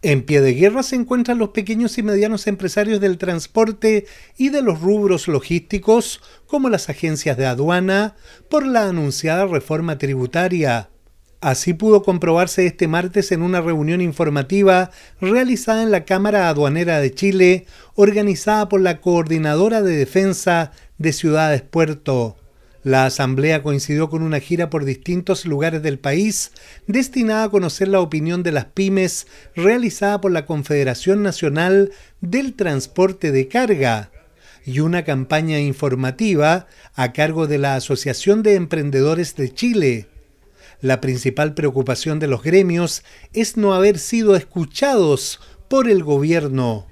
En pie de guerra se encuentran los pequeños y medianos empresarios del transporte y de los rubros logísticos, como las agencias de aduana, por la anunciada reforma tributaria. Así pudo comprobarse este martes en una reunión informativa realizada en la Cámara Aduanera de Chile, organizada por la Coordinadora de Defensa de Ciudades Puerto. La asamblea coincidió con una gira por distintos lugares del país destinada a conocer la opinión de las pymes realizada por la Confederación Nacional del Transporte de Carga y una campaña informativa a cargo de la Asociación de Emprendedores de Chile. La principal preocupación de los gremios es no haber sido escuchados por el gobierno.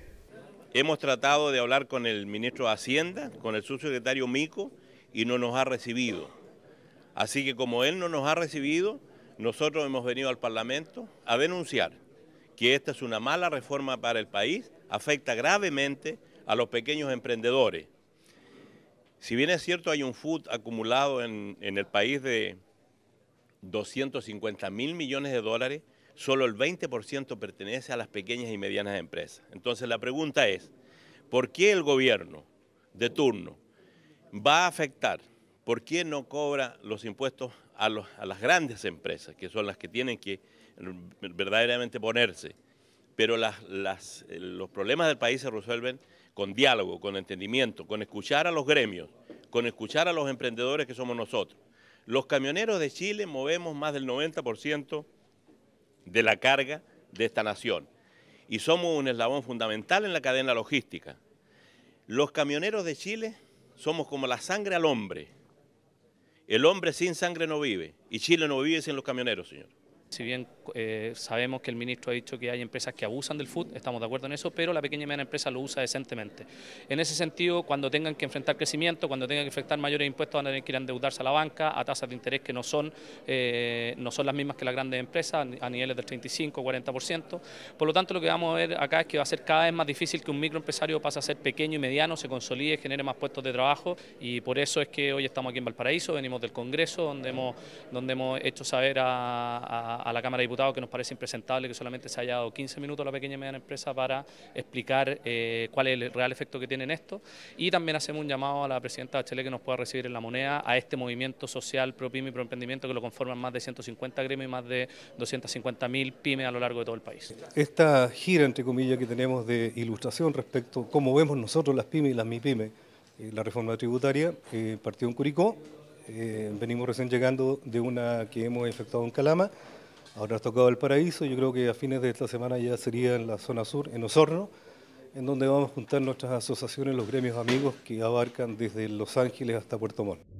Hemos tratado de hablar con el ministro de Hacienda, con el subsecretario Mico, y no nos ha recibido. Así que como él no nos ha recibido, nosotros hemos venido al Parlamento a denunciar que esta es una mala reforma para el país, afecta gravemente a los pequeños emprendedores. Si bien es cierto, hay un FUD acumulado en, el país de 250 mil millones de dólares, solo el 20% pertenece a las pequeñas y medianas empresas. Entonces la pregunta es, ¿por qué el gobierno de turno va a afectar por qué no cobra los impuestos a, las grandes empresas, que son las que tienen que verdaderamente ponerse. Pero los problemas del país se resuelven con diálogo, con entendimiento, con escuchar a los gremios, con escuchar a los emprendedores que somos nosotros. Los camioneros de Chile movemos más del 90% de la carga de esta nación y somos un eslabón fundamental en la cadena logística. Los camioneros de Chile somos como la sangre al hombre. El hombre sin sangre no vive. Y Chile no vive sin los camioneros, señor. Eh, sabemos que el ministro ha dicho que hay empresas que abusan del food, estamos de acuerdo en eso, pero la pequeña y mediana empresa lo usa decentemente. En ese sentido, cuando tengan que enfrentar crecimiento, cuando tengan que enfrentar mayores impuestos, van a tener que ir a endeudarse a la banca a tasas de interés que no son, eh, no son las mismas que las grandes empresas, a niveles del 35, 40%. Por lo tanto, lo que vamos a ver acá es que va a ser cada vez más difícil que un microempresario pase a ser pequeño y mediano, se consolide, genere más puestos de trabajo y por eso es que hoy estamos aquí en Valparaíso, venimos del Congreso, donde hemos, donde hemos hecho saber a, la Cámara de Diputados que nos parece impresentable que solamente se haya dado 15 minutos a la pequeña y mediana empresa para explicar eh, cuál es el real efecto que tienen esto. Y también hacemos un llamado a la presidenta Bachelet que nos pueda recibir en la moneda a este movimiento social pro pyme y pro emprendimiento que lo conforman más de 150 gremios y más de 250.000 PYME a lo largo de todo el país. Esta gira, entre comillas, que tenemos de ilustración respecto a cómo vemos nosotros las PYME y las MIPYME, eh, la reforma tributaria, eh, partió en Curicó, eh, venimos recién llegando de una que hemos efectuado en Calama, Ahora nos tocado el paraíso, yo creo que a fines de esta semana ya sería en la zona sur, en Osorno, en donde vamos a juntar nuestras asociaciones, los gremios amigos que abarcan desde Los Ángeles hasta Puerto Montt.